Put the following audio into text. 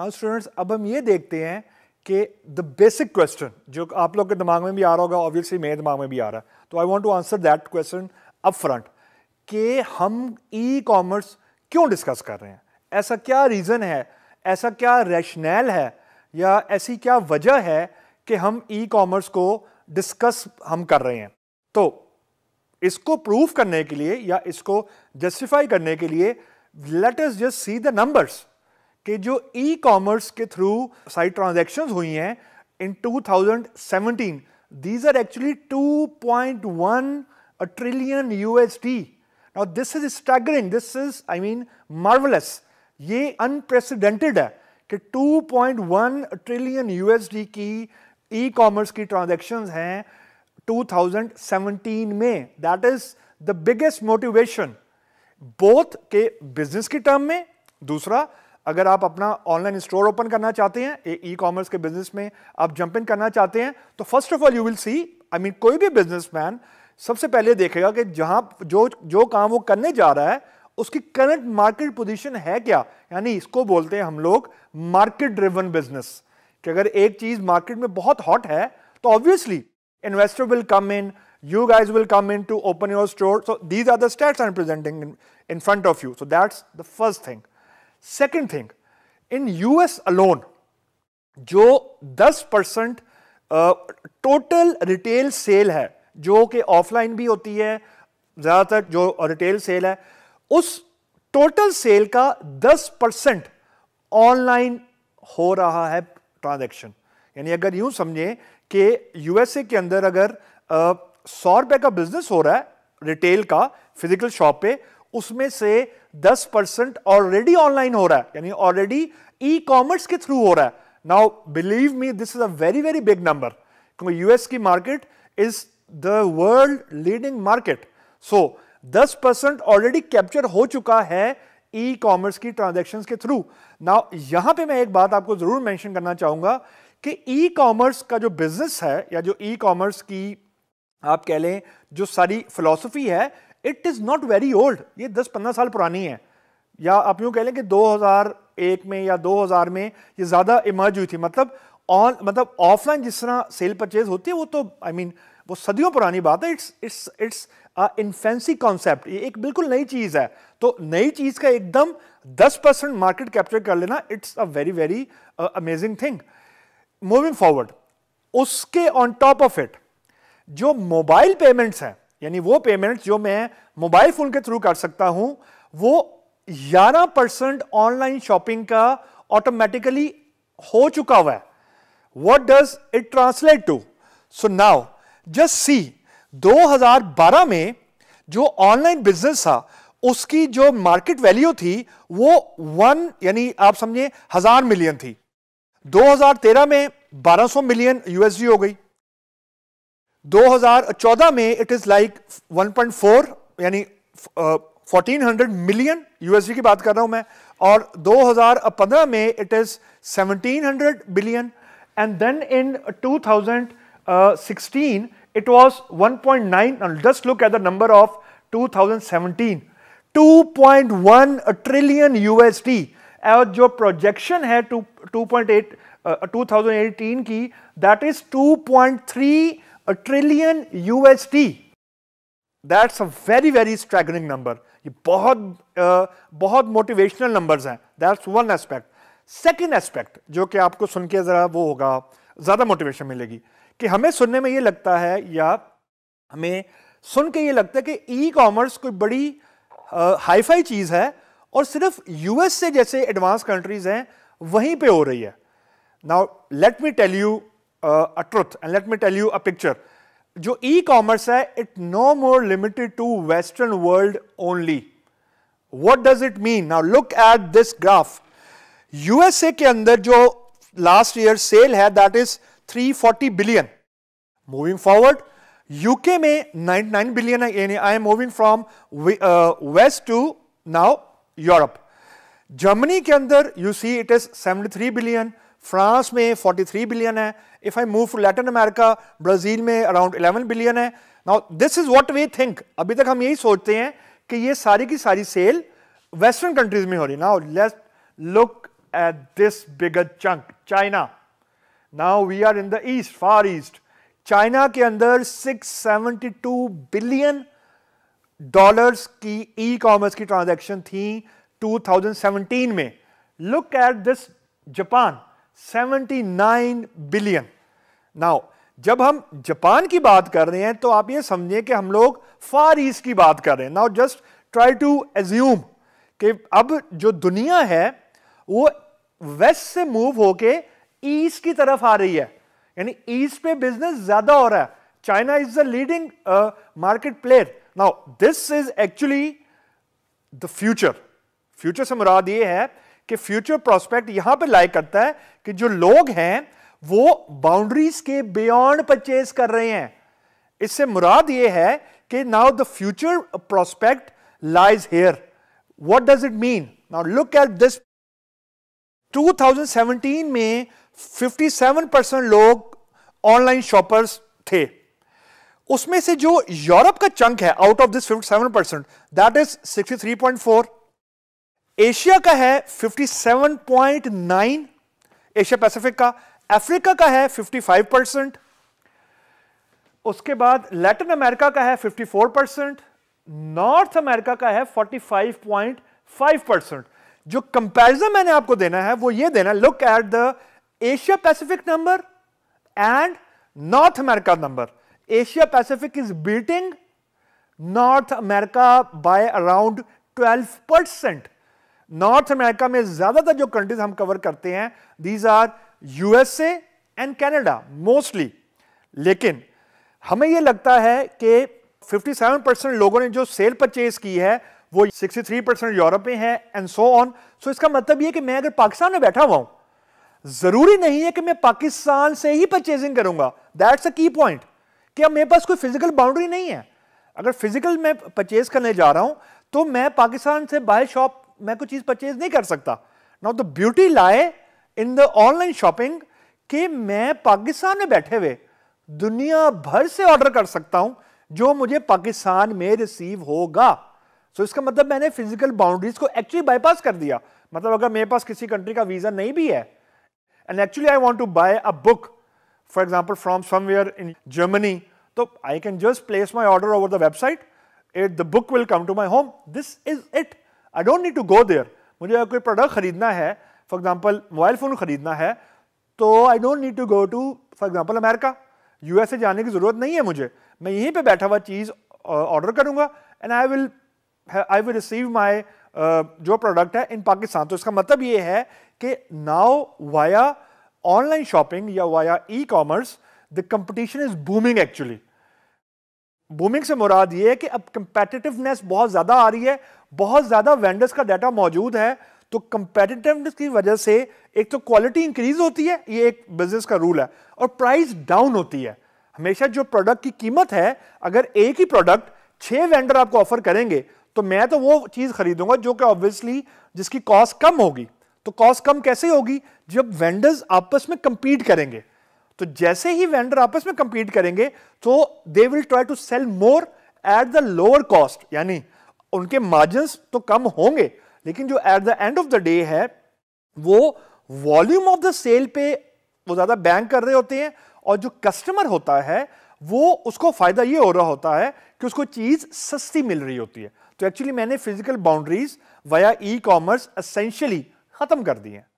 Now students अब हम ये देखते हैं कि द बेसिक क्वेश्चन जो आप लोग के दिमाग में भी आ रहा होगा ऑब्वियसली मेरे दिमाग में भी आ रहा है तो I want to answer that question up front कि हम ई कॉमर्स क्यों डिस्कस कर रहे हैं ऐसा क्या रीज़न है ऐसा क्या रैशनैल है या ऐसी क्या वजह है कि हम ई कॉमर्स को डिस्कस हम कर रहे हैं तो इसको प्रूव करने के लिए या इसको जस्टिफाई करने के लिए let us just see the numbers कि जो ई कॉमर्स के थ्रू सारी ट्रांजेक्शन हुई हैं in 2017 these are actually two point one trillion U S D और this is staggering this is I mean marvellous ये अनप्रेसिडेंटेड है कि two point one trillion USD की ई कॉमर्स की ट्रांजेक्शन हैं सेवनटीन में that is the biggest motivation both के business के टर्म में दूसरा अगर आप अपना ऑनलाइन स्टोर ओपन करना चाहते हैं ई कॉमर्स के बिजनेस में आप जंप इन करना चाहते हैं तो first of all you will see I mean कोई भी बिजनेसमैन सबसे पहले देखेगा कि जहां जो जो काम वो करने जा रहा है उसकी करंट मार्केट पोजीशन है क्या यानी इसको बोलते हैं हम लोग मार्केट ड्रिवन बिजनेस कि अगर एक चीज मार्केट में बहुत हॉट है तो obviously investor will come in you guys will come in to open your store so these are the states are presenting in front of you so that's the first thing second thing in US alone जो 10 percent total retail sale है जो कि offline भी होती है ज़्यादातर जो retail sale है उस टोटल सेल का 10 परसेंट ऑनलाइन हो रहा है ट्रांजैक्शन यानी अगर यूं समझे कि यूएसए के अंदर अगर सौ रुपए का बिजनेस हो रहा है रिटेल का फिजिकल शॉप पे उसमें से 10 परसेंट ऑलरेडी ऑनलाइन हो रहा है यानी ऑलरेडी ई कॉमर्स के थ्रू हो रहा है now believe me this is a very very big number क्योंकि यूएस की market is the world leading market so 10 percent already capture हो चुका है ई कॉमर्स की ट्रांजेक्शन के थ्रू नाउ यहां पे मैं एक बात आपको जरूर मेंशन करना चाहूंगा कि ई कॉमर्स का जो बिजनेस है या जो ई कॉमर्स की आप कह लें जो सारी फिलॉसफी है it is not very old ये 10-15 साल पुरानी है या आप यूँ कह लें कि 2001 में या 2000 में ये ज़्यादा इमर्ज हुई थी मतलब ऑन मतलब ऑफलाइन जिस तरह सेल परचेज होती है वो तो आई I मीन mean, वो सदियों पुरानी बात है it's it's it's infancy concept ये एक बिल्कुल नई चीज़ है तो नई चीज़ का एकदम 10 परसेंट मार्केट कैप्चर कर लेना it's a very very amazing thing moving forward उसके ऑन टॉप ऑफ इट जो मोबाइल पेमेंट्स हैं यानी वो पेमेंट जो मैं मोबाइल फोन के थ्रू कर सकता हूं वो 11 परसेंट ऑनलाइन शॉपिंग का ऑटोमेटिकली हो चुका हुआ है what does it translate to so now just see 2012 में जो ऑनलाइन बिजनेस था उसकी जो मार्केट वैल्यू थी वो वन यानी आप समझे हजार मिलियन थी 2013 में 1200 मिलियन यूएसडी हो गई 2014 में इट इज लाइक 1.4 यानी uh, 1400 मिलियन यूएसडी की बात कर रहा हूं मैं और 2015 में it is 1700 billion and then in 2016 it was 1.9 and just look at the number of 2017 2.1 trillion USD और जो प्रोजेक्शन है 2.8 uh, 2018 की that is 2.3 a trillion USD. That's a very very staggering number. ये बहुत बहुत मोटिवेशनल नंबर्स हैं that's one aspect second aspect जो कि आपको सुन के ज़रा वो होगा ज़्यादा मोटिवेशन मिलेगी कि हमें सुनने में ये लगता है या हमें सुन के ये लगता है कि ई कॉमर्स कोई बड़ी हाईफाई चीज़ है और सिर्फ यूएस से जैसे एडवांस कंट्रीज हैं वहीं पे हो रही है now let me tell you uh, a truth and let me tell you a picture जो ई कॉमर्स है it no more limited to western world only what does it mean now look at this graph USA के अंदर जो last year sale है that is 340 billion moving forward UK में 99 billion है यानी I am moving from west to now Europe Germany के अंदर you see it is 73 billion France में 43 बिलियन है if I move to Latin America Brazil में around 11 billion है now this is what we think अभी तक हम यही सोचते हैं कि ये सारी की सारी सेल वेस्टर्न कंट्रीज में हो रही now let look at this bigger chunk China now we are in the east far east China के अंदर 672 बिलियन डॉलर्स की ई e कॉमर्स की ट्रांजैक्शन थी 2017 में look at this Japan 79 billion now जब हम जापान की बात कर रहे हैं तो आप ये समझिए कि हम लोग फार ईस्ट की बात कर रहे हैं now just try to assume कि अब जो दुनिया है वो वेस्ट से मूव होके ईस्ट की तरफ आ रही है यानी ईस्ट पे बिजनेस ज्यादा हो रहा है China is the leading market player now this is actually the future future से मुराद ये है कि फ्यूचर प्रोस्पेक्ट यहां पे लाइक करता है कि जो लोग हैं वो बाउंड्रीज के बियॉन्ड परचेज कर रहे हैं इससे मुराद ये है कि now the future prospect lies here what does it mean now look at this 2017 में 57 परसेंट लोग ऑनलाइन शॉपर्स थे उसमें से जो यूरोप का चंक है out of this 57 percent that is 63.4 Asia का है 57.9 एशिया पैसिफिक का अफ्रीका का है 55 परसेंट उसके बाद लैटिन अमेरिका का है 54 परसेंट नॉर्थ अमेरिका का है 45.5 परसेंट जो कंपैरिजन मैंने आपको देना है वो ये देना look at the Asia Pacific number and North America number Asia Pacific is beating North America by around 12 percent North America में ज्यादातर जो कंट्रीज हम कवर करते हैं these are USA and Canada mostly लेकिन हमें यह लगता है कि 57 परसेंट लोगों ने जो सेल परचेज की है वो 63 परसेंट यूरोप में है एंड सो ऑन सो इसका मतलब यह कि मैं अगर पाकिस्तान में बैठा हुआ हूं जरूरी नहीं है कि मैं पाकिस्तान से ही परचेजिंग करूंगा दैट्स अ की पॉइंट क्या मेरे पास कोई फिजिकल बाउंड्री नहीं है अगर फिजिकल मैं परचेज करने जा रहा हूं तो मैं पाकिस्तान से बाहर शॉप मैं कोई चीज़ परचेज नहीं कर सकता नाउ द ब्यूटी लाए इन द ऑनलाइन शॉपिंग कि मैं पाकिस्तान में बैठे हुए दुनिया भर से ऑर्डर कर सकता हूं जो मुझे पाकिस्तान में रिसीव होगा सो so, इसका मतलब मैंने फिजिकल बाउंड्रीज को एक्चुअली बाईपास कर दिया मतलब अगर मेरे पास किसी कंट्री का वीज़ा नहीं भी है and actually I want to buy a book for example from somewhere in Germany तो I can just place my order over the website it the book will come to my home this is it I don't need to go there मुझे अगर कोई product खरीदना है for example mobile phone खरीदना है तो I don't need to go to for example America USA जाने की ज़रूरत नहीं है मुझे मैं यहीं पे बैठा हुआ चीज़ ऑर्डर करूँगा and I will I will receive my जो प्रोडक्ट है इन पाकिस्तान तो इसका मतलब ये है कि नाउ वाया ऑनलाइन शॉपिंग या via e commerce the competition is booming actually booming से मुराद ये है कि अब कंपेटिटिवनेस बहुत ज़्यादा आ रही है बहुत ज़्यादा वेंडर्स का डाटा मौजूद है तो कंपेटिटिवनेस की वजह से एक तो क्वालिटी इंक्रीज होती है ये एक बिजनेस का रूल है और प्राइस डाउन होती है हमेशा जो प्रोडक्ट की कीमत है अगर एक ही प्रोडक्ट छः वेंडर आपको ऑफर करेंगे तो मैं तो वो चीज़ खरीदूंगा जो कि ऑब्वियसली जिसकी कॉस्ट कम होगी तो कॉस्ट कम कैसे होगी जब वेंडर्स आपस में कंपीट करेंगे तो जैसे ही वेंडर आपस में कंपीट करेंगे तो they will try to sell more at the lower cost यानी उनके मार्जिन तो कम होंगे लेकिन जो at the end of the day है वो वॉल्यूम ऑफ द सेल पे वो ज़्यादा बैंक कर रहे होते हैं और जो कस्टमर होता है वो उसको फ़ायदा ये हो रहा होता है कि उसको चीज़ सस्ती मिल रही होती है तो एक्चुअली मैंने physical boundaries via e commerce essentially ख़त्म कर दी हैं